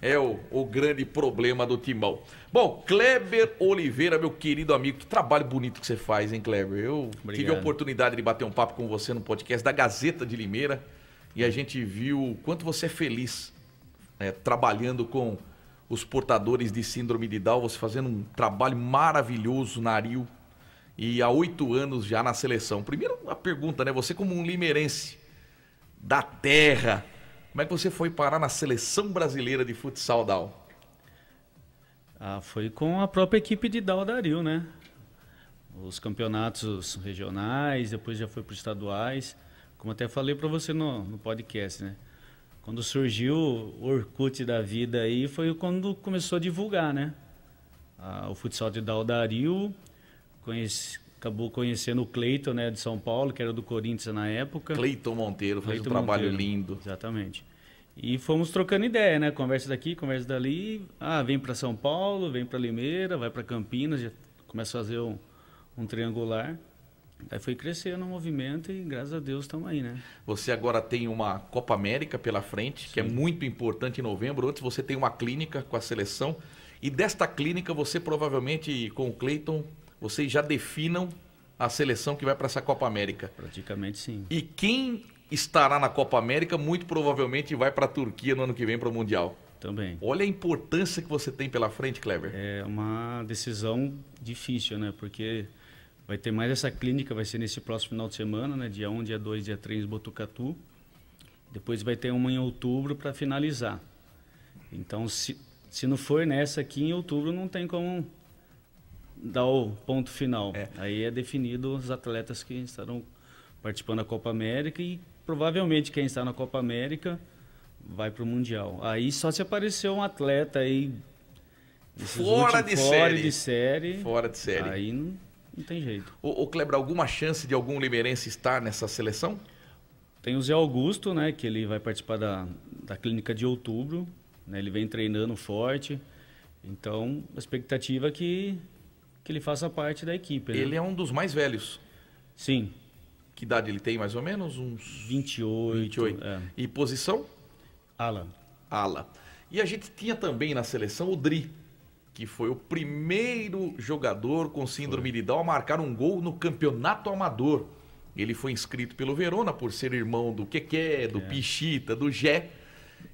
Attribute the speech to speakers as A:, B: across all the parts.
A: é o, o, grande problema do Timão. Bom, Kleber Oliveira, meu querido amigo, que trabalho bonito que você faz, hein, Kleber? Eu Obrigado. tive a oportunidade de bater um papo com você no podcast da Gazeta de Limeira e a gente viu o quanto você é feliz né, trabalhando com os portadores de síndrome de Down, você fazendo um trabalho maravilhoso na Ariel e há oito anos já na seleção. Primeiro, a pergunta, né? Você como um limeirense da terra como é que você foi parar na seleção brasileira
B: de futsal down? Ah, foi com a própria equipe de Down Daril, né? Os campeonatos regionais, depois já foi para os estaduais. Como até falei para você no, no podcast, né? Quando surgiu o Orkut da vida aí, foi quando começou a divulgar, né? Ah, o futsal de Daldaril, conheci, acabou conhecendo o Cleiton, né, de São Paulo, que era do Corinthians na época. Cleiton Monteiro, fez Clayton um trabalho Monteiro, lindo. Exatamente. E fomos trocando ideia, né? Conversa daqui, conversa dali. Ah, vem para São Paulo, vem para Limeira, vai para Campinas, já começa a fazer um, um triangular. Aí foi crescendo o movimento e graças a Deus estamos aí, né? Você agora tem uma Copa América pela frente, Sim. que é muito importante em novembro.
A: Antes você tem uma clínica com a seleção. E desta clínica você provavelmente, com o Cleiton, vocês já definam a seleção que vai para essa Copa América. Praticamente sim. E quem estará na Copa América muito provavelmente vai para a Turquia no ano que vem para o Mundial.
B: Também. Olha a importância que você tem pela frente, Kleber. É uma decisão difícil, né? Porque vai ter mais essa clínica, vai ser nesse próximo final de semana, né? Dia 1, dia 2, dia 3 em Botucatu. Depois vai ter uma em outubro para finalizar. Então, se, se não for nessa aqui em outubro, não tem como dar o ponto final. É. Aí é definido os atletas que estarão participando da Copa América e provavelmente quem está na Copa América vai para o Mundial. Aí só se aparecer um atleta aí fora de fora série. de série. Fora de
A: série. Aí não, não tem jeito. O, o Kleber, alguma chance de algum limeirense estar nessa seleção?
B: Tem o Zé Augusto, né, que ele vai participar da, da clínica de outubro, né, ele vem treinando forte. Então, a expectativa é que que ele faça parte da equipe. Né? Ele é um dos mais velhos. Sim. Que idade ele tem, mais ou menos?
A: Uns 28. 28. É. E posição? Ala. Ala. E a gente tinha também na seleção o Dri, que foi o primeiro jogador com síndrome foi. de Down a marcar um gol no campeonato amador. Ele foi inscrito pelo Verona por ser irmão do Keké, do é. Pichita, do Jé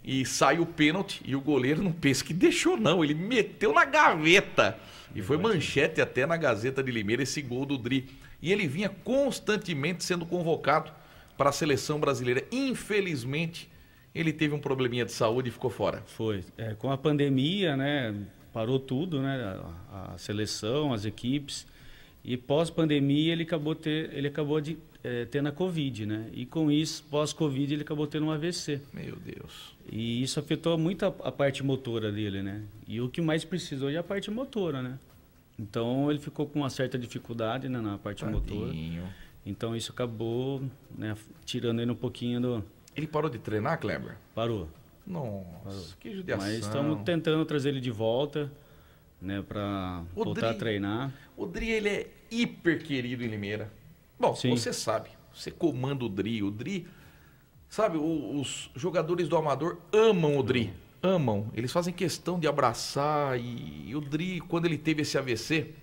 A: e sai o pênalti e o goleiro não pensa que deixou não, ele meteu na gaveta. E foi manchete até na Gazeta de Limeira esse gol do Dri. E ele vinha constantemente sendo convocado para a seleção brasileira. Infelizmente, ele teve um probleminha de saúde e ficou fora. Foi.
B: É, com a pandemia, né, parou tudo, né, a, a seleção, as equipes. E pós-pandemia ele acabou ter, ele acabou de é, tendo a Covid, né? E com isso, pós-Covid, ele acabou tendo um AVC. Meu Deus. E isso afetou muito a, a, parte motora dele, né? E o que mais precisou é a parte motora, né? Então, ele ficou com uma certa dificuldade né, na parte Tadinho. motora. Então, isso acabou né, tirando ele um pouquinho do... Ele parou de treinar, Kleber? Parou. Nossa, parou.
A: que judiação. Mas estamos
B: tentando trazer ele de volta né, para voltar Dri, a treinar.
A: O Dri, ele é hiper querido em Limeira. Bom, Sim. você sabe, você comanda o Dri. O Dri, sabe, os jogadores do Amador amam o Dri. Amam. Eles fazem questão de abraçar. E, e o Dri, quando ele teve esse AVC,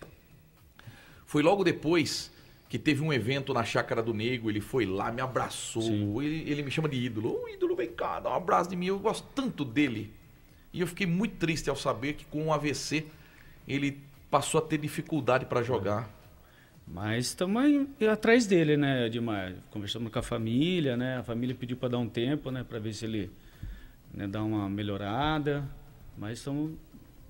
A: foi logo depois que teve um evento na Chácara do Nego, ele foi lá, me abraçou, ele, ele, me chama de ídolo. Ô, ídolo, vem cá, dá um abraço de mim, eu gosto tanto dele. E eu fiquei muito triste ao saber que com o AVC ele passou a ter dificuldade
B: para jogar. Mas estamos atrás dele, né, Edmar? Conversamos com a família, né? A família pediu para dar um tempo, né, para ver se ele né, dá uma melhorada. Mas estamos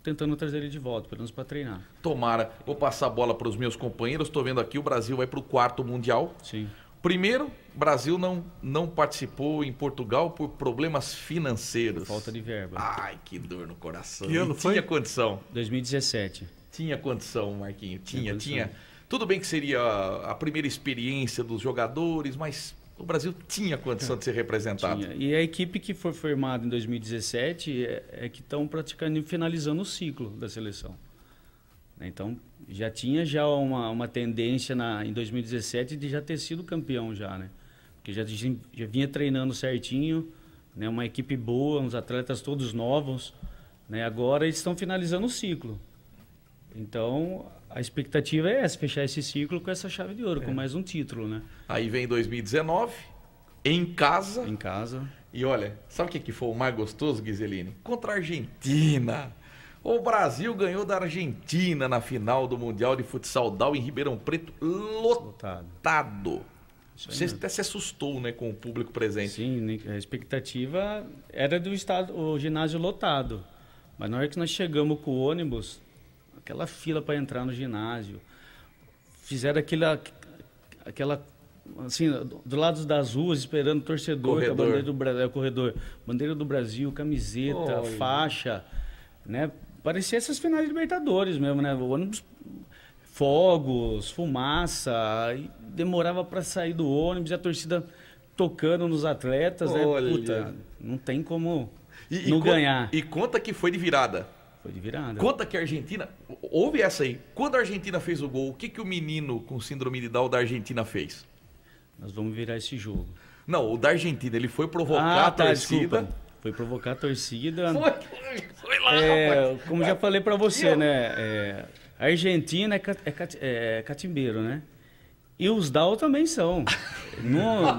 B: tentando trazer ele de volta, pelo menos para treinar. Tomara. Vou passar a
A: bola para os meus companheiros. Estou vendo aqui o Brasil vai para o quarto mundial. Sim. Primeiro, Brasil não, não participou em Portugal por problemas financeiros. Falta de verba. Ai, que dor no coração. Que ano foi? Tinha condição. 2017. Tinha condição, Marquinho. Tinha, tinha. Condição. tinha tudo bem que seria a primeira experiência dos jogadores, mas o Brasil
B: tinha condição de
A: ser representado. Tinha.
B: E a equipe que foi formada em 2017 é, é que estão praticamente finalizando o ciclo da seleção. Então já tinha já uma, uma tendência na, em 2017 de já ter sido campeão já, né? Porque já, já vinha treinando certinho, né? Uma equipe boa, uns atletas todos novos, né? Agora eles estão finalizando o ciclo. Então, a expectativa é essa, fechar esse ciclo com essa chave de ouro, é. com mais um título, né? Aí vem 2019,
A: em casa. Em casa. E olha, sabe o que, foi o mais gostoso, Giseline? Contra a Argentina. O Brasil ganhou da Argentina na final do Mundial de
B: Futsal Down em Ribeirão Preto, lotado. lotado. Você até se assustou, né, com o público presente. Sim, a expectativa era do estado, o ginásio lotado. Mas na hora que nós chegamos com o ônibus, aquela fila para entrar no ginásio. Fizeram aquela, aquela assim, do lado das ruas, esperando o torcedor, com a bandeira do Brasil, é, corredor, bandeira do Brasil, camiseta, Oi. faixa, né? Parecia essas finais de Libertadores mesmo, né? O ônibus fogos, fumaça, demorava para sair do ônibus, a torcida tocando nos atletas, né? Olha. né? Puta, não tem como e, não e ganhar.
A: Co e conta que foi de virada. Foi de virada. Conta que a Argentina.
B: Houve essa aí.
A: Quando a Argentina fez o gol, o que, que o menino com síndrome de Down da Argentina fez? Nós vamos virar esse jogo.
B: Não, o da Argentina, ele foi provocar ah, a tá, torcida. Desculpa. Foi provocar a torcida.
C: Foi, foi lá, é,
B: Como já falei para você, né? É, a Argentina é, cat, é, é catimbeiro, né? E os Dow também são. não,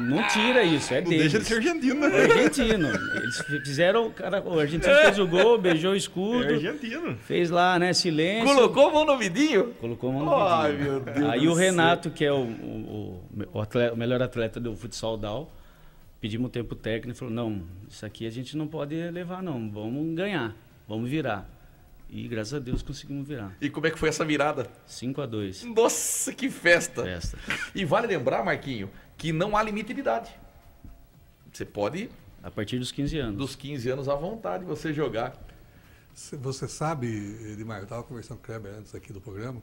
B: não tira isso, é não deles. Deixa de ser argentino, né? Argentino. Eles fizeram. Cara, o argentino é. fez o gol, beijou o escudo. É argentino. Fez lá, né? Silêncio. Colocou a mão no vidinho? Colocou a mão no vidinho. Ai, meu Deus. Aí o Renato, que é o, o, o, atleta, o melhor atleta do futsal Dow, pedimos tempo técnico e falou: não, isso aqui a gente não pode levar, não. Vamos ganhar, vamos virar. E graças a Deus conseguimos virar. E como é que foi essa virada? 5 a 2 Nossa, que festa! festa! E vale lembrar, Marquinho, que não há limite
A: de idade. Você pode. A partir dos 15 anos. Dos 15 anos à vontade você
C: jogar. Você sabe, Edmar, eu estava conversando com o Kleber antes aqui do programa.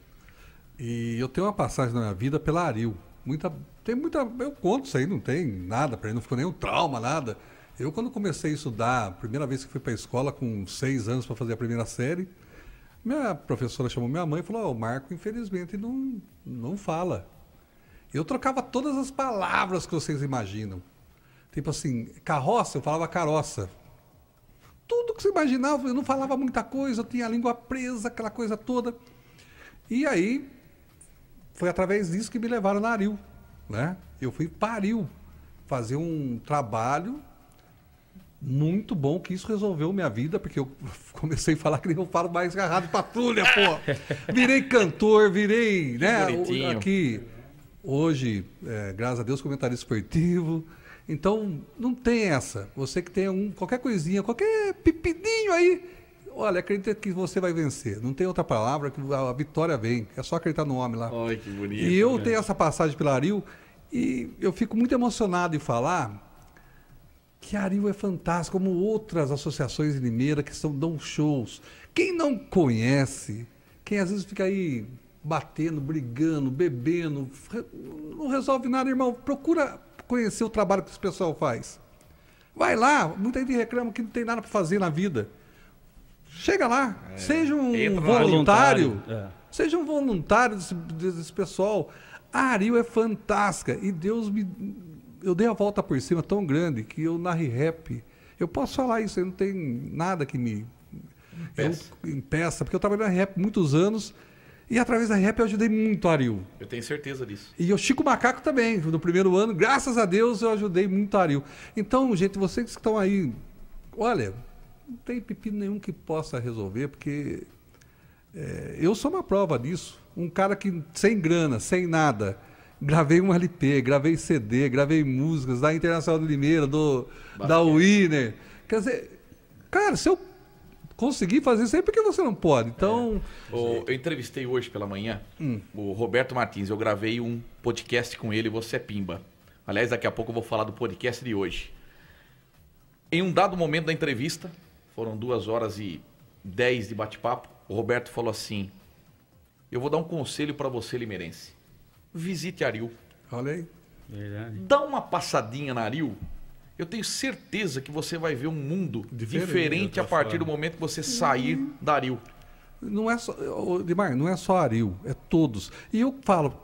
C: E eu tenho uma passagem na minha vida pela Aril. Muita, tem muita. Eu conto isso aí, não tem nada para ele, não ficou nenhum trauma, nada. Eu, quando comecei a estudar, a primeira vez que fui para a escola, com seis anos para fazer a primeira série, minha professora chamou minha mãe e falou: oh, o Marco, infelizmente, não, não fala. Eu trocava todas as palavras que vocês imaginam. Tipo assim, carroça, eu falava caroça. Tudo que você imaginava, eu não falava muita coisa, eu tinha a língua presa, aquela coisa toda. E aí, foi através disso que me levaram na Aril. Né? Eu fui para Aril fazer um trabalho muito bom que isso resolveu minha vida, porque eu comecei a falar que nem eu falo mais garrado patrulha, pô. Virei cantor, virei, né, bonitinho. aqui hoje, é, graças a Deus, comentário esportivo. Então, não tem essa. Você que tem um, qualquer coisinha, qualquer pepidinho aí, olha, acredita que você vai vencer. Não tem outra palavra, que a vitória vem. É só acreditar no homem lá. Ai, que bonito. E eu né? tenho essa passagem pelo Ariel e eu fico muito emocionado em falar que a Ariu é fantástica, como outras associações de Limeira que são, dão shows. Quem não conhece, quem às vezes fica aí batendo, brigando, bebendo, não resolve nada, irmão, procura conhecer o trabalho que esse pessoal faz. Vai lá, muita gente reclama que não tem nada para fazer na vida. Chega lá, é. seja um Entra voluntário, voluntário. É. seja um voluntário desse, desse pessoal. A Ariel é fantástica e Deus me eu dei a volta por cima tão grande que eu na rap eu posso falar isso, eu não tem nada que me impeça, porque eu trabalhei na rap muitos anos e através da rap eu ajudei muito o Ariel. Eu
A: tenho certeza disso.
C: E o Chico Macaco também, no primeiro ano, graças a Deus eu ajudei muito o Ariel. Então, gente, vocês que estão aí, olha, não tem pepino nenhum que possa resolver, porque é, eu sou uma prova disso. Um cara que sem grana, sem nada, Gravei um LP, gravei CD, gravei músicas da Internacional do Limeira, do, da Winner. Quer dizer, cara, se eu conseguir fazer isso aí, por que você não pode? Então.
A: É. O, eu entrevistei hoje pela manhã hum. o Roberto Martins. Eu gravei um podcast com ele, Você é Pimba. Aliás, daqui a pouco eu vou falar do podcast de hoje. Em um dado momento da entrevista, foram duas horas e dez de bate-papo, o Roberto falou assim: Eu vou dar um conselho para você, Limeirense visite Ariel. Olha aí. Dá uma
C: passadinha
A: na Ariel. Eu tenho certeza que você vai ver um mundo diferente, diferente a partir falando. do momento que você sair uhum. da Ariel.
C: Não é só, Dimar, não é só Ariel, é todos. E eu falo,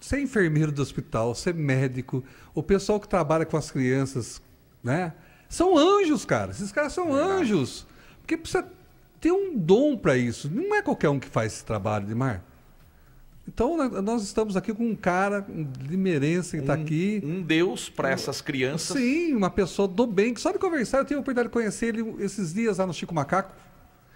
C: ser é enfermeiro do hospital, ser é médico, o pessoal que trabalha com as crianças, né? São anjos, cara. Esses caras são Verdade. anjos. Porque precisa ter um dom para isso. Não é qualquer um que faz esse trabalho, Dimar. Então, né, nós estamos aqui com um cara de que está um, aqui. Um Deus para
A: essas crianças.
C: Sim, uma pessoa do bem, que só de conversar, eu tenho a oportunidade de conhecer ele esses dias lá no Chico Macaco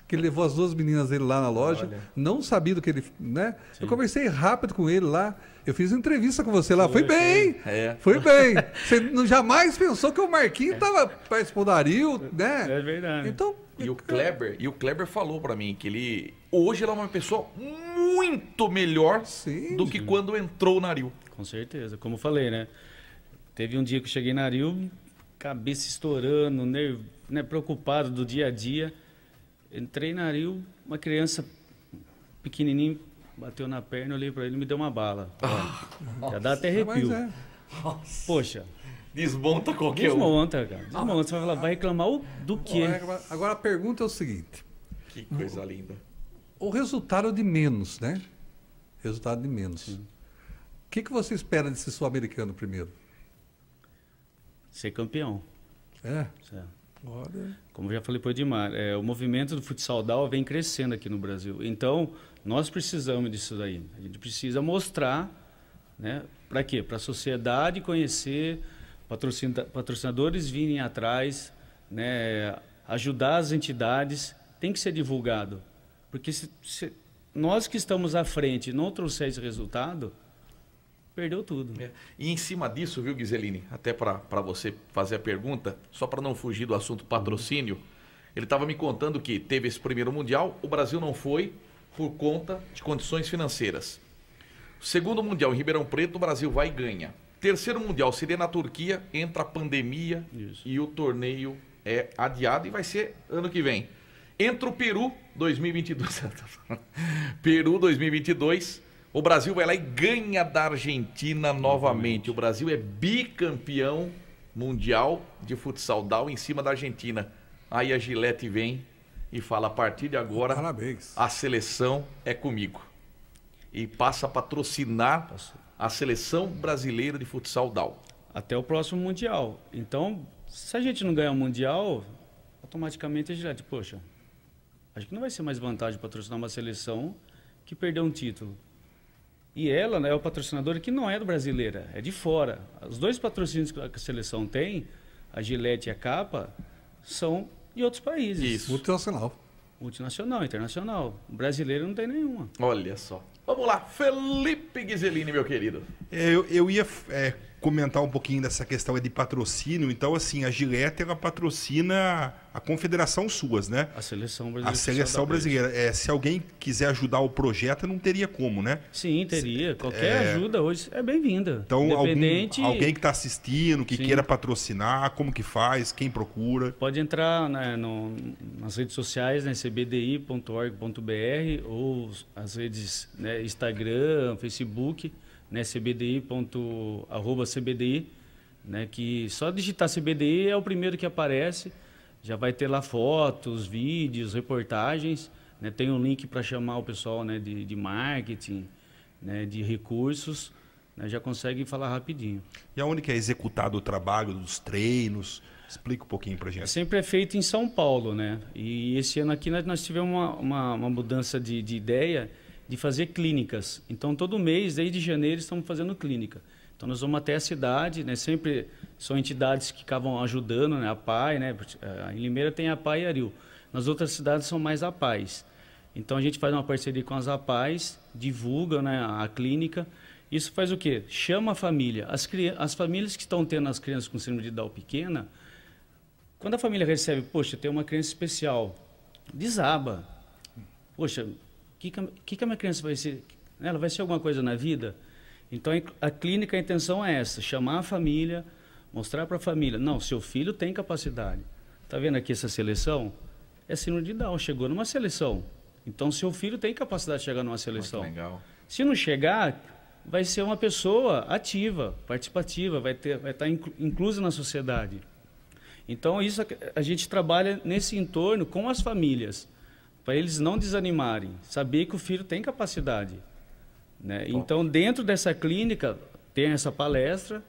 C: que ele levou as duas meninas dele lá na loja, Olha. não sabia do que ele. Né? Eu conversei rápido com ele lá. Eu fiz entrevista com você lá. Foi, foi bem! É. Foi bem! Você não, jamais pensou que o Marquinhos estava é. participando da Ario, né? É verdade. Então.
D: E
A: o é. Kleber, e o Kleber falou para mim que ele. Hoje ele é uma pessoa muito
B: melhor Sim. do que quando entrou na Ario. Com certeza. Como eu falei, né? Teve um dia que eu cheguei na Ario, cabeça estourando, nervo, né, preocupado do dia a dia. Entrei na uma criança pequenininha bateu na perna, olhei para ele e me deu uma bala. Ah,
C: Já dá até arrepio. É. Poxa. Desmonta qualquer um. Desmonta, cara. Ah. Desmonta. Você vai falar, vai reclamar do quê? Agora a pergunta é o seguinte. Que coisa linda. O resultado de menos, né? Resultado de menos. O que, que você espera desse sul-americano primeiro? Ser campeão.
B: É? Certo. Olha. Como já falei para o
C: Edmar, é,
B: o movimento do futsal DAO vem crescendo aqui no Brasil. Então, nós precisamos disso daí. A gente precisa mostrar, né? Para quê? Para a sociedade conhecer, patrocina, patrocinadores virem atrás, né? ajudar as entidades. Tem que ser divulgado. Porque se, se nós que estamos à frente não trouxer esse resultado, perdeu tudo. É. E em cima disso, viu, Giseline, até
A: para você fazer a pergunta, só para não fugir do assunto patrocínio, ele estava me contando que teve esse primeiro Mundial, o Brasil não foi por conta de condições financeiras. Segundo Mundial em Ribeirão Preto, o Brasil vai e ganha. Terceiro Mundial seria na Turquia, entra a pandemia Isso. e o torneio é adiado e vai ser ano que vem. Entra o Peru 2022. Peru 2022 o Brasil vai lá e ganha da Argentina novamente. O Brasil é bicampeão mundial de futsal down em cima da Argentina. Aí a Gillette vem e fala: a partir de agora, Parabéns. a seleção é comigo. E
B: passa a patrocinar a seleção brasileira de futsal down. Até o próximo Mundial. Então, se a gente não ganhar o Mundial, automaticamente a Gillette, poxa, acho que não vai ser mais vantagem patrocinar uma seleção que perdeu um título. E ela né, é o patrocinador que não é do brasileira, é de fora. Os dois patrocínios que a seleção tem, a Gillette e a Capa, são de outros países. Isso. Multinacional. Multinacional, internacional. brasileiro não tem nenhuma. Olha só. Vamos lá, Felipe Ghiselini, meu querido.
D: É, eu, eu ia é, comentar um pouquinho dessa questão de patrocínio. Então, assim, a Gillette ela patrocina a Confederação Suas, né?
B: A Seleção Brasileira. A Seleção Brasileira.
D: É, se alguém quiser ajudar o projeto, não teria como, né?
B: Sim, teria. Se, Qualquer é... ajuda hoje é bem-vinda. Então, Independente... algum, alguém que
D: está assistindo, que Sim. queira patrocinar, como que faz, quem procura?
B: Pode entrar né, no, nas redes sociais, né, cbdi.org.br ou as redes né, Instagram, Facebook né, né, que só digitar CBDI é o primeiro que aparece, já vai ter lá fotos, vídeos, reportagens, né, tem um link para chamar o pessoal né, de, de marketing, né, de recursos, né, já consegue falar rapidinho. E aonde que é executado o trabalho dos treinos? Explica um pouquinho para gente. Sempre é feito em São Paulo, né? E esse ano aqui nós, nós tivemos uma, uma, uma mudança de, de ideia de fazer clínicas. Então, todo mês, desde janeiro, estamos fazendo clínica. Então, nós vamos até a cidade, né? sempre são entidades que acabam ajudando, né? a PAI, né? Eh, em Limeira tem a PAI e Ariu. Nas outras cidades são mais a PAIs. Então, a gente faz uma parceria com as APAIs, divulga né? a clínica. Isso faz o quê? Chama a família. As, as famílias que estão tendo as crianças com síndrome de Down pequena, quando a família recebe, poxa, tem uma criança especial, desaba. Poxa, que, que, que a minha criança vai ser? Ela vai ser alguma coisa na vida? Então, a clínica, a intenção é essa, chamar a família, mostrar para a família, não, seu filho tem capacidade. Está vendo aqui essa seleção? É sinônimo de Down, chegou numa seleção. Então, seu filho tem capacidade de chegar numa seleção. Muito legal. Se não chegar, vai ser uma pessoa ativa, participativa, vai, ter, vai estar tá inclusa na sociedade. Então, isso a, a gente trabalha nesse entorno com as famílias para eles não desanimarem, saber que o filho tem capacidade. Né? Então, dentro dessa clínica, tem essa palestra,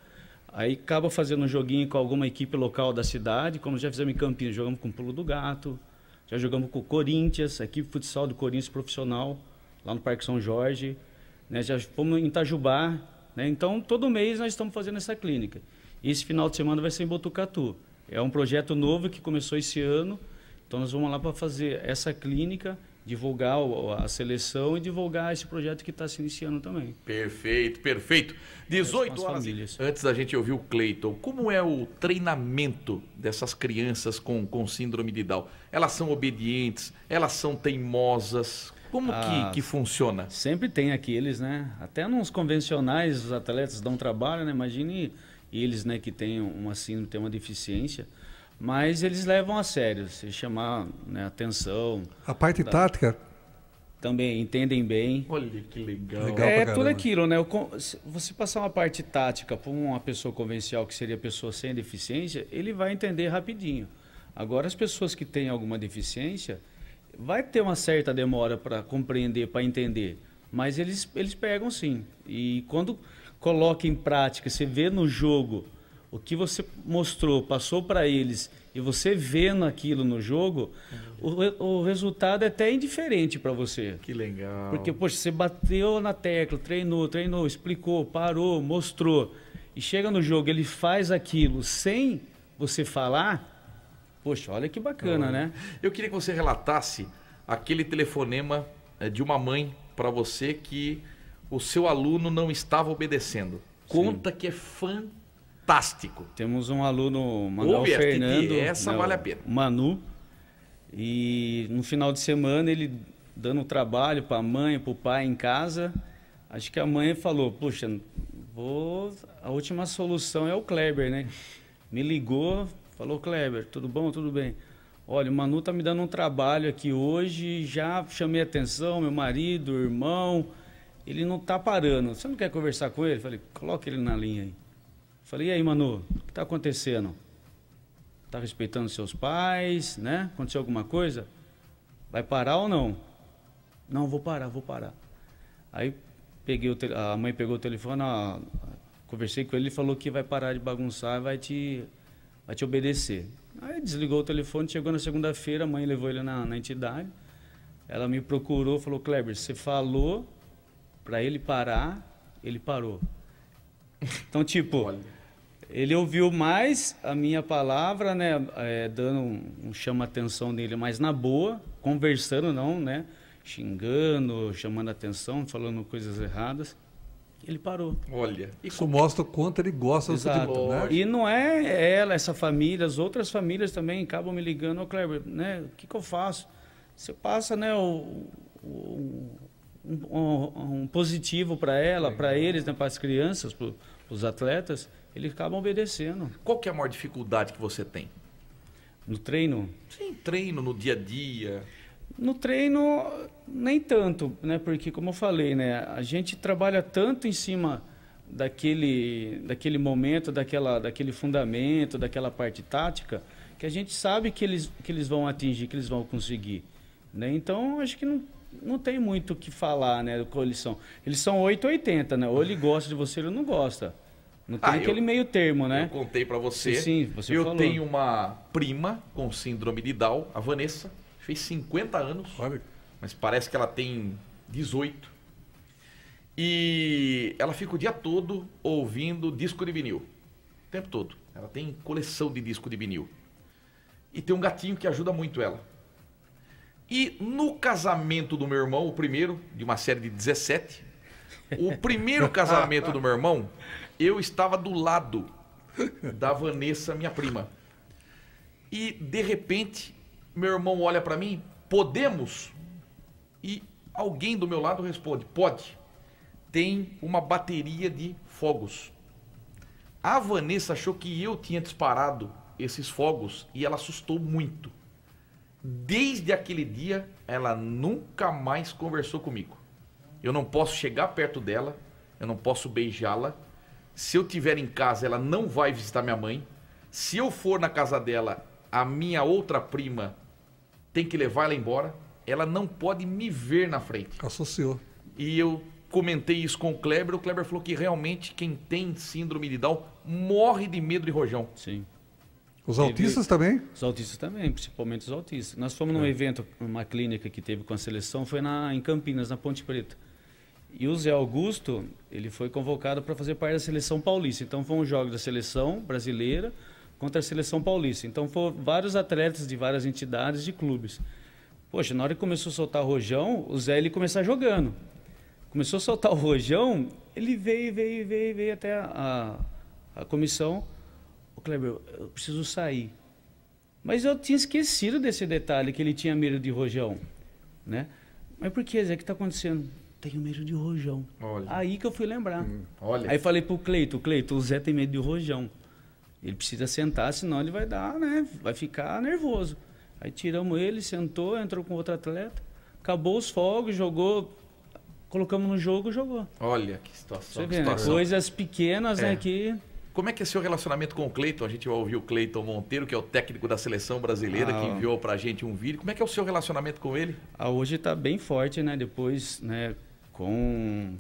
B: aí acaba fazendo um joguinho com alguma equipe local da cidade, como já fizemos em Campinas, jogamos com o Pulo do Gato, já jogamos com o Corinthians, a equipe de futsal do Corinthians profissional, lá no Parque São Jorge, né? já fomos em Itajubá. Né? Então, todo mês nós estamos fazendo essa clínica. E esse final de semana vai ser em Botucatu. É um projeto novo que começou esse ano, então nós vamos lá para fazer essa clínica, divulgar a seleção e divulgar esse projeto que está se iniciando também.
A: Perfeito, perfeito. 18 horas. Famílias. Antes da gente ouvir o Cleiton, como é o treinamento dessas crianças com, com síndrome de Down? Elas são
B: obedientes? Elas são teimosas? Como ah, que, que funciona? Sempre tem aqueles, né? Até nos convencionais os atletas dão trabalho, né? Imagine eles, né, que têm uma síndrome, têm uma deficiência. Mas eles levam a sério, se chamar né, atenção. A
C: parte tá. tática?
B: Também entendem bem. Olha que legal. legal é tudo aquilo, né? Você passar uma parte tática para uma pessoa convencional, que seria pessoa sem deficiência, ele vai entender rapidinho. Agora, as pessoas que têm alguma deficiência, vai ter uma certa demora para compreender, para entender. Mas eles, eles pegam sim. E quando coloca em prática, você vê no jogo o que você mostrou, passou para eles e você vendo aquilo no jogo, o, o resultado é até indiferente para você. Que legal. Porque, poxa, você bateu na tecla, treinou, treinou, explicou, parou, mostrou. E chega no jogo, ele faz aquilo sem você falar. Poxa, olha que bacana, né? Eu queria que você
A: relatasse aquele telefonema eh, de uma mãe para você que o seu aluno não estava obedecendo. Sim. Conta que é fantástico fantástico.
B: Temos um aluno, Manuel Uber, Fernando. essa não, vale a pena. Manu. E no final de semana ele dando trabalho para a mãe, para o pai em casa. Acho que a mãe falou: "Puxa, vou... a última solução é o Kleber, né?" Me ligou, falou: "Kleber, tudo bom? Tudo bem?" Olha, o Manu tá me dando um trabalho aqui hoje, já chamei atenção, meu marido, irmão, ele não tá parando. Você não quer conversar com ele? Falei, coloca ele na linha aí. Falei, e aí, Manu, o que está acontecendo? Está respeitando seus pais, né? Aconteceu alguma coisa? Vai parar ou não? Não, vou parar, vou parar. Aí peguei o a mãe pegou o telefone, conversei com ele, ele falou que vai parar de bagunçar, vai te, vai te obedecer. Aí desligou o telefone, chegou na segunda-feira, a mãe levou ele na, na entidade. Ela me procurou, falou, Kleber, você falou para ele parar, ele parou. Então, tipo, ele ouviu mais a minha palavra, né? É, dando um, um chama-atenção nele, mas na boa, conversando, não, né? Xingando, chamando atenção, falando coisas
C: erradas. Ele parou. Olha. Isso mostra o quanto ele gosta Exato. do futebol, né? E não
B: é ela, essa família, as outras famílias também acabam me ligando, ô oh, Kleber, né? O que, que eu faço? Você passa, né, o, o, um, um positivo para ela, para eles, né, para as crianças, para os atletas, eles acabam obedecendo. Qual que é a maior dificuldade que você tem? No treino? Sim, treino, no dia a dia. No treino, nem tanto, né? Porque, como eu falei, né? A gente trabalha tanto em cima daquele, daquele momento, daquela, daquele fundamento, daquela parte tática, que a gente sabe que eles, que eles vão atingir, que eles vão conseguir. Né? Então, acho que não, não tem muito o que falar, né? Do Eles são 880, né? Ou ele gosta de você ou ele não gosta. Não tem ah, aquele eu, meio termo, né? Eu contei para
A: você. Sim, sim, você Eu falou. tenho uma
B: prima com síndrome de Down, a Vanessa, fez
A: 50 anos, mas parece que ela tem 18. E ela fica o dia todo ouvindo disco de vinil. O tempo todo. Ela tem coleção de disco de vinil. E tem um gatinho que ajuda muito ela. E no casamento do meu irmão, o primeiro, de uma série de 17, o primeiro casamento do meu irmão, eu estava do lado da Vanessa, minha prima. E de repente, meu irmão olha para mim, podemos? E alguém do meu lado responde, pode. Tem uma bateria de fogos. A Vanessa achou que eu tinha disparado esses fogos e ela assustou muito. Desde aquele dia, ela nunca mais conversou comigo. Eu não posso chegar perto dela, eu não posso beijá-la. Se eu tiver em casa, ela não vai visitar minha mãe. Se eu for na casa dela, a minha outra prima tem que levar ela embora. Ela não pode me ver na frente. Associou. E eu comentei isso com o Kleber. O Kleber falou que realmente quem tem síndrome de Down morre de medo de rojão.
B: Sim.
C: Os teve, autistas também?
B: Os autistas também, principalmente os autistas. Nós fomos é. num evento, numa clínica que teve com a seleção, foi na, em Campinas, na Ponte Preta. E o Zé Augusto, ele foi convocado para fazer parte da seleção paulista. Então foi um jogo da seleção brasileira contra a seleção paulista. Então foram vários atletas de várias entidades, de clubes. Poxa, na hora que começou a soltar o rojão, o Zé ele começou jogando. Começou a soltar o rojão, ele veio, veio, veio, veio até a, a comissão Kleber, eu preciso sair. Mas eu tinha esquecido desse detalhe, que ele tinha medo de rojão, né? Mas por que, Zé? O que está acontecendo? Tenho medo de rojão. Olha. Aí que eu fui lembrar. Hum, olha. Aí falei pro Cleito, Cleito, o Zé tem medo de rojão. Ele precisa sentar, senão ele vai dar, né? Vai ficar nervoso. Aí tiramos ele, sentou, entrou com outro atleta. Acabou os fogos, jogou colocamos no jogo, jogou.
A: Olha que situação. Você vê, né? Coisas pequenas né, é. né, que como é que é seu relacionamento com o Cleiton? A gente vai ouvir o Cleiton Monteiro, que é o técnico da seleção brasileira, ah, que enviou para a gente um vídeo. Como é que é o seu
B: relacionamento com ele? Ah, hoje está bem forte, né? Depois, né, com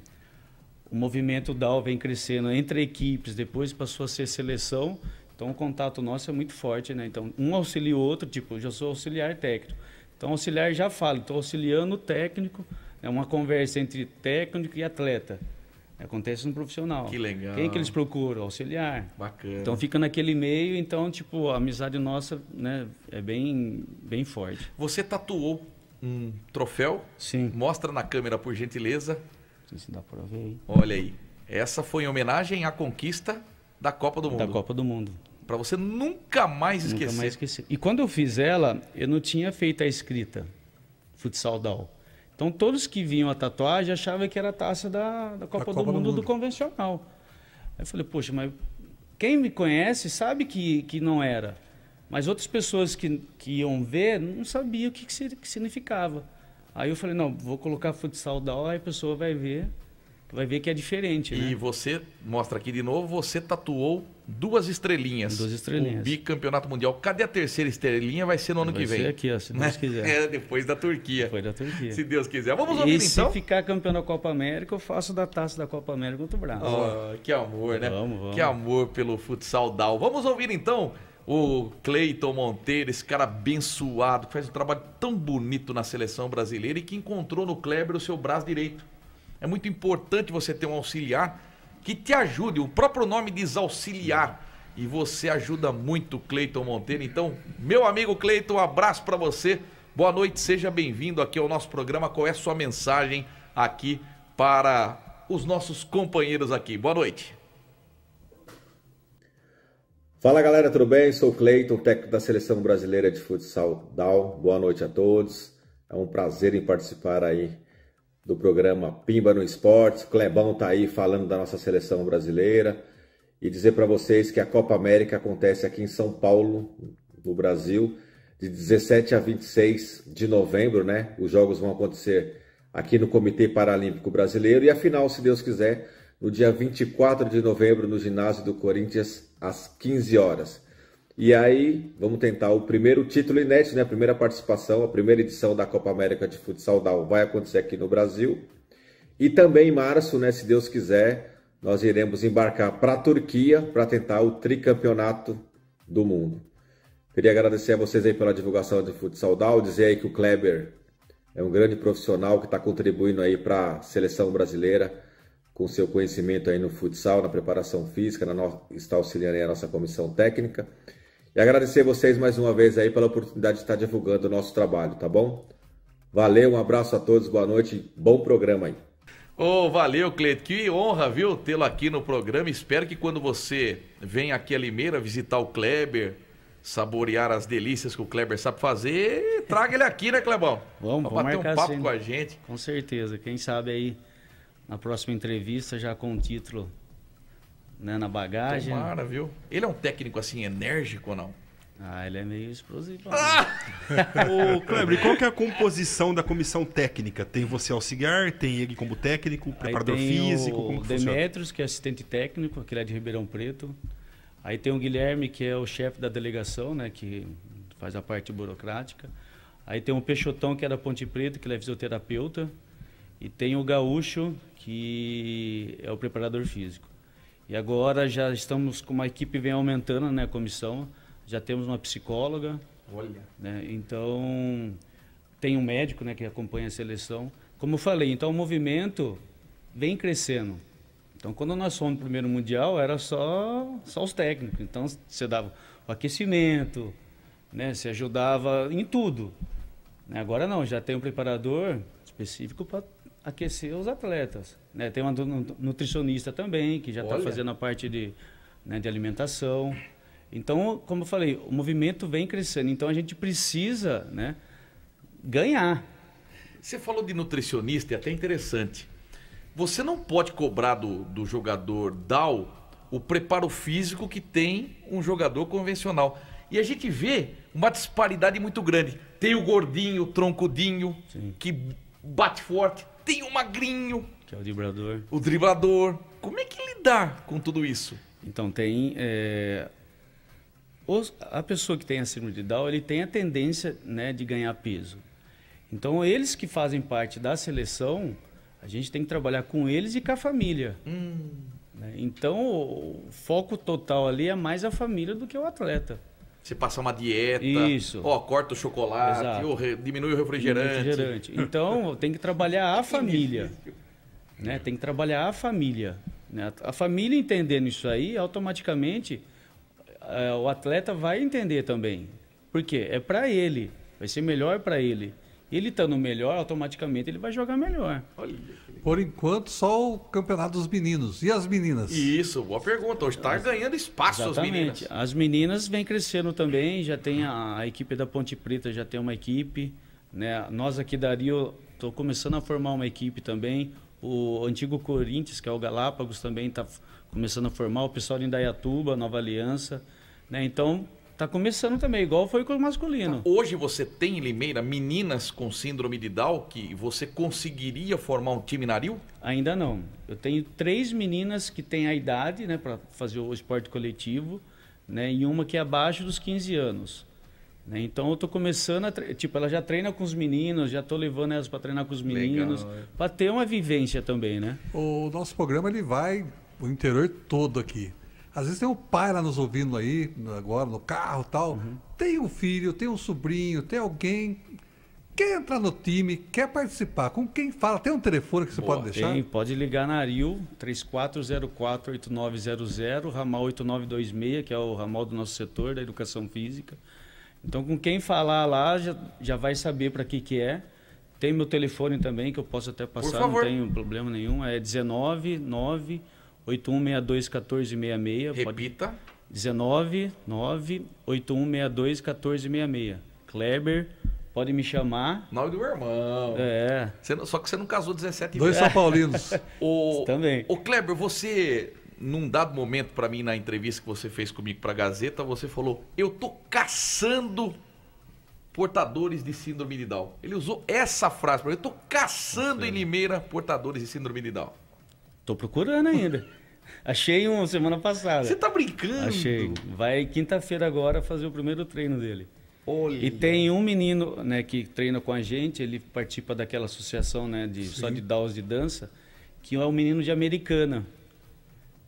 B: o movimento DAO vem crescendo entre equipes, depois passou a ser seleção. Então o contato nosso é muito forte, né? Então um auxilia o outro, tipo, eu já sou auxiliar técnico. Então auxiliar já fala, estou auxiliando o técnico, é né? uma conversa entre técnico e atleta. Acontece no profissional. Que legal. Quem é que eles procuram? Auxiliar. Bacana. Então fica naquele meio, então, tipo, a amizade nossa, né, é bem, bem forte. Você tatuou um troféu? Sim. Mostra na câmera, por gentileza. Não sei se dá pra ver
A: aí. Olha aí. Essa foi em homenagem à conquista da Copa do Mundo. Da Copa do Mundo.
B: Para você nunca mais esquecer. Nunca mais esquecer. E quando eu fiz ela, eu não tinha feito a escrita futsal down. Então todos que vinham a tatuagem achavam que era a taça da, da Copa, Copa do, do, mundo do convencional. Aí eu falei, poxa, mas quem me conhece sabe que, que não era. Mas outras pessoas que, que iam ver não sabiam o que, que, que significava. Aí eu falei, não, vou colocar futsal da hora, a pessoa vai ver vai ver que é diferente. Né? E
A: você, mostra aqui de novo, você tatuou
B: duas estrelinhas.
A: Duas estrelinhas. O bicampeonato mundial. Cadê a terceira estrelinha? Vai ser no ano vai que vem. Vai ser aqui, ó, se Deus né? quiser. É, depois da Turquia. Depois da Turquia. Se Deus quiser. Vamos ouvir, e então. se
B: ficar campeão da Copa América, eu faço da taça da Copa América contra o Brasil. Oh,
A: que amor, né? Vamos, vamos. Que amor pelo futsal Down. Vamos ouvir, então, o Cleiton Monteiro, esse cara abençoado, que faz um trabalho tão bonito na seleção brasileira e que encontrou no Kleber o seu braço direito. É muito importante você ter um auxiliar que te ajude. O próprio nome diz auxiliar. E você ajuda muito Cleiton Monteiro. Então, meu amigo Cleiton, um abraço para você. Boa noite, seja bem-vindo aqui ao nosso programa. Qual é a sua mensagem aqui para os nossos companheiros aqui? Boa noite.
E: Fala galera, tudo bem? Sou o Cleiton, técnico da Seleção Brasileira de Futsal DAO. Boa noite a todos. É um prazer em participar aí do programa Pimba no Esportes. Clebão está aí falando da nossa seleção brasileira e dizer para vocês que a Copa América acontece aqui em São Paulo, no Brasil, de 17 a 26 de novembro, né? Os jogos vão acontecer aqui no Comitê Paralímpico Brasileiro e a final, se Deus quiser, no dia 24 de novembro no ginásio do Corinthians às 15 horas. E aí, vamos tentar o primeiro título inédito, né? A primeira participação, a primeira edição da Copa América de Futsal Down vai acontecer aqui no Brasil. E também em março, né, se Deus quiser, nós iremos embarcar para a Turquia para tentar o tricampeonato do mundo. Queria agradecer a vocês aí pela divulgação de Futsal Down, dizer aí que o Kleber é um grande profissional que está contribuindo aí para a seleção brasileira com seu conhecimento aí no futsal, na preparação física, na no... está auxiliando aí a nossa comissão técnica. E agradecer vocês mais uma vez aí pela oportunidade de estar divulgando o nosso trabalho, tá bom? Valeu, um abraço a todos, boa noite, bom programa aí.
A: Ô, oh, valeu, Cleito. Que honra, viu, tê-lo aqui no programa. Espero que quando você vem aqui a Limeira visitar o Kleber, saborear as delícias que o Kleber sabe fazer, traga ele aqui, né, Clebão?
B: Vamos, pra vamos bater um papo assim, com a gente. Com certeza. Quem sabe aí na próxima entrevista já com o título né, na bagagem. Tomara, viu? Ele é um técnico assim, enérgico ou não? Ah, ele é meio explosivo. Ah! Né? Ô, Kleber, qual que é a
D: composição da comissão técnica? Tem você auxiliar, tem ele como técnico, preparador físico, tem físico? O como que Demetrios,
B: que é assistente técnico, que ele é de Ribeirão Preto. Aí tem o Guilherme, que é o chefe da delegação, né, que faz a parte burocrática. Aí tem o Peixotão, que é da Ponte Preta, que ele é fisioterapeuta. E tem o Gaúcho, que é o preparador físico. E agora já estamos com uma equipe vem aumentando, né, a comissão. Já temos uma psicóloga. Olha. Né, então tem um médico, né, que acompanha a seleção. Como eu falei, então o movimento vem crescendo. Então quando nós fomos no primeiro mundial era só só os técnicos. Então você dava o aquecimento, né, se ajudava em tudo. Né, agora não, já tem um preparador específico para aquecer os atletas. Né? Tem uma nutricionista também, que já está fazendo a parte de, né, de alimentação. Então, como eu falei, o movimento vem crescendo. Então, a gente precisa né, ganhar. Você falou de nutricionista, é até interessante. Você não pode
A: cobrar do, do jogador DAO o preparo físico que tem um jogador convencional. E a gente vê uma disparidade muito grande. Tem o gordinho, o troncudinho, Sim. que bate forte. Tem o magrinho.
B: Que é o driblador. O driblador. Como é que lidar com tudo isso? Então, tem... É... A pessoa que tem a síndrome de Down, ele tem a tendência né, de ganhar peso. Então, eles que fazem parte da seleção, a gente tem que trabalhar com eles e com a família. Hum. Né? Então, o foco total ali é mais a família do que o atleta. Você
A: passa uma dieta.
B: Isso. Ó,
A: corta o chocolate, ou re,
B: diminui o refrigerante. refrigerante. Então, tem que trabalhar a família. né? Tem que trabalhar a família. Né? A família entendendo isso aí, automaticamente é, o atleta vai entender também. Por quê? É para ele. Vai ser melhor para ele. Ele estando melhor, automaticamente ele vai jogar melhor.
E: Olha.
C: Por enquanto, só o campeonato dos
B: meninos. E as meninas?
C: Isso, boa pergunta. Hoje está ganhando espaço Exatamente. as meninas.
B: As meninas vêm crescendo também, já tem a, a equipe da Ponte Preta, já tem uma equipe. Né? Nós aqui da Rio estou começando a formar uma equipe também. O antigo Corinthians, que é o Galápagos, também está começando a formar. O pessoal de Indaiatuba, Nova Aliança. Né? Então, Tá começando também, igual foi com o masculino. Tá. Hoje você tem em Limeira meninas com síndrome de Down que você conseguiria formar um time naril? Ainda não. Eu tenho três meninas que têm a idade, né, para fazer o esporte coletivo, né, e uma que é abaixo dos 15 anos. Né? Então eu tô começando a, tipo, ela já treina com os meninos, já tô levando elas para treinar com os meninos, é. para ter uma vivência também, né?
C: O nosso programa ele vai o interior todo aqui. Às vezes tem o um pai lá nos ouvindo aí, agora no carro tal. Uhum. Tem um filho, tem um sobrinho, tem alguém. Quer entrar no time, quer participar, com quem fala? Tem um telefone que você Boa, pode deixar? Tem,
B: pode ligar na Ariel 3404-8900, ramal 8926, que é o ramal do nosso setor da educação física. Então, com quem falar lá, já, já vai saber para que, que é. Tem meu telefone também, que eu posso até passar, não tenho problema nenhum. É 19 9 8162 1466. Repita. Pode... 19 9 8162 1466. Kleber, pode me chamar. Nome do meu irmão. É. Você, só que você não casou 17 Dois São Paulinos. o, Também.
A: O Kleber, você, num dado momento para mim, na entrevista que você fez comigo para a Gazeta, você falou: Eu tô caçando portadores de síndrome de Down. Ele usou essa frase para Eu tô caçando Nossa, em Limeira portadores de síndrome de Down. Tô
B: procurando ainda. Achei um semana passada. Você tá brincando? Achei. Vai quinta-feira agora fazer o primeiro treino dele. Olha. E tem um menino, né, que treina com a gente, ele participa daquela associação, né, de só de DAOs de dança, que é um menino de americana.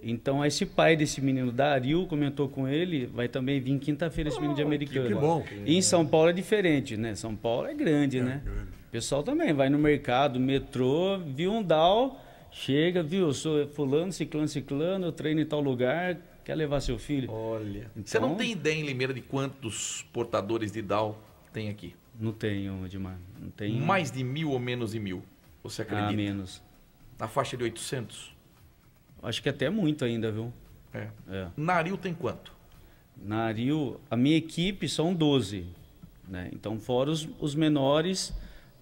B: Então, esse pai desse menino, Dario, comentou com ele, vai também vir quinta-feira esse oh, menino de oh, Americana. Que, que bom. E em São Paulo é diferente, né? São Paulo é grande, é né? Grande. O pessoal também vai no mercado, metrô, viu um DAO... Chega, viu? sou fulano, ciclano, ciclano, eu treino em tal lugar, quer levar seu filho? Olha. Então, você não então- tem ideia em Limeira de quantos portadores de Down tem aqui? Não tenho, Edmar. Não
A: tenho. Mais de mil ou menos de mil, você ah, acredita? Ah, menos. Na faixa de 800?
B: Acho que até muito ainda, viu? É. é. Naril tem quanto? Naril, a minha equipe são 12. Né? Então, fora os, os menores,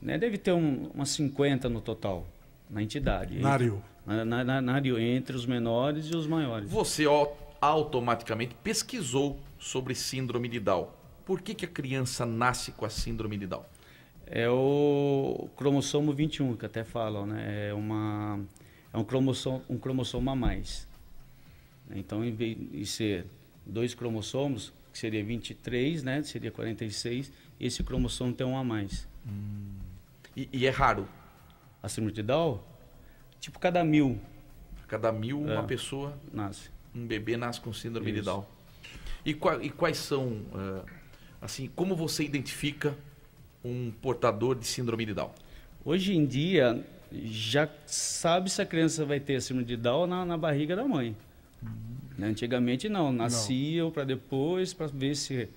B: né? deve ter um, umas 50 no total na entidade. Naril. Entre, na, na, entre os menores e os maiores. Você ó, automaticamente pesquisou
A: sobre síndrome de Down. Por que, que a criança nasce com a síndrome de Down?
B: É o cromossomo 21, que até falam, né? É, uma, é um, cromossomo, um cromossomo a mais. Então, em vez de ser dois cromossomos, que seria 23, né? Seria 46, esse cromossomo tem um a mais. Hum. E, e é raro? a síndrome de Down, tipo, cada mil. A cada mil, uma é, pessoa nasce.
A: Um bebê nasce com síndrome Isso. de Down. E,
B: qua, e quais são, uh, assim, como você identifica um portador de síndrome de Down? Hoje em dia, já sabe se a criança vai ter síndrome de Down na, na barriga da mãe. Uhum. Né, antigamente não, nasciam para depois, para ver se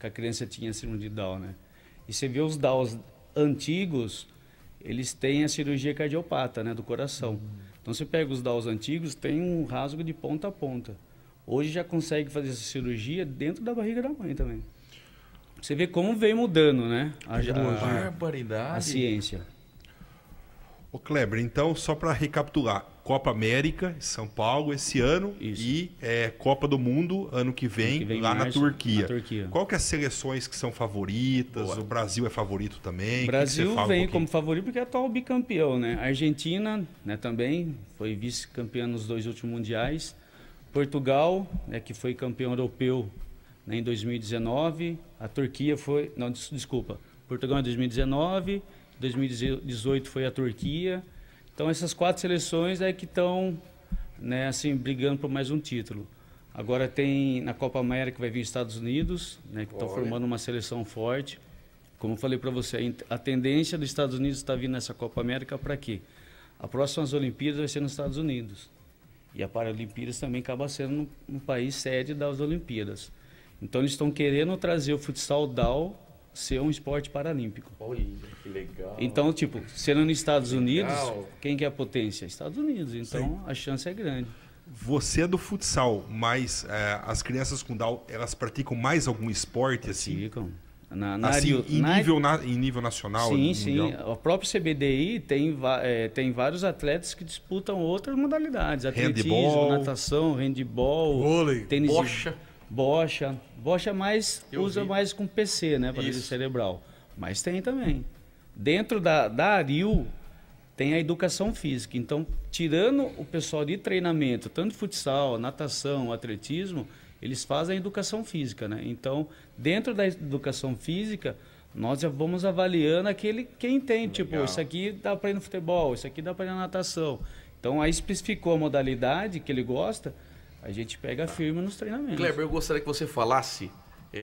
B: a criança tinha síndrome de Down, né? E você vê os Downs antigos, eles têm a cirurgia cardiopata, né, do coração. Uhum. Então você pega os DAOs antigos, tem um rasgo de ponta a ponta. Hoje já consegue fazer essa cirurgia dentro da barriga da mãe também. Você vê como vem mudando, né? A, a, a, a barbaridade. A
D: ciência. O Kleber, então, só para recapitular: Copa América, São Paulo, esse ano, Isso. e é, Copa do Mundo, ano que vem, ano que vem lá na, Turquia. na Turquia. Qual que é as seleções que são favoritas? Boa. O Brasil é favorito também? O Brasil que que vem um como
B: favorito porque é atual bicampeão, né? A Argentina né, também foi vice-campeã nos dois últimos mundiais. Portugal, né, que foi campeão europeu né, em 2019. A Turquia foi. Não, desculpa. Portugal em 2019 2018 foi a Turquia. Então essas quatro seleções é que estão né, assim, brigando por mais um título. Agora tem na Copa América vai vir Estados Unidos, né, que estão tá formando uma seleção forte. Como eu falei para você, a tendência dos Estados Unidos está vindo nessa Copa América para quê? A próxima as Olimpíadas vai ser nos Estados Unidos. E a Paralimpíadas também acaba sendo um país sede das Olimpíadas. Então eles estão querendo trazer o futsal DAO ser um esporte paralímpico. Olha, que legal. Então, tipo, sendo nos Estados que Unidos, legal. quem que é a potência? Estados Unidos. Então, Sim. a chance
D: é grande. Você é do futsal, mas é, as crianças com Down, elas praticam mais algum esporte assim? praticam. assim? Na, na assim, em, na... nível na, em nível nacional? Sim, mundial. sim.
B: O próprio CBDI tem, é, tem vários atletas que disputam outras modalidades. Atletismo, handball, natação, handball, vôlei, tênis bocha. De Bocha. Bocha mais Eu usa vi. mais com PC, né? Paralisia cerebral. Mas tem também. Dentro da, da Ariu tem a educação física. Então, tirando o pessoal de treinamento, tanto futsal, natação, atletismo, eles fazem a educação física, né? Então, dentro da educação física, nós já vamos avaliando aquele quem tem, tipo, Legal. tipo, isso aqui dá para ir no futebol, isso aqui dá para ir na natação. Então, aí especificou a modalidade que ele gosta, a gente pega firme nos treinamentos. Kleber,
A: eu gostaria que você falasse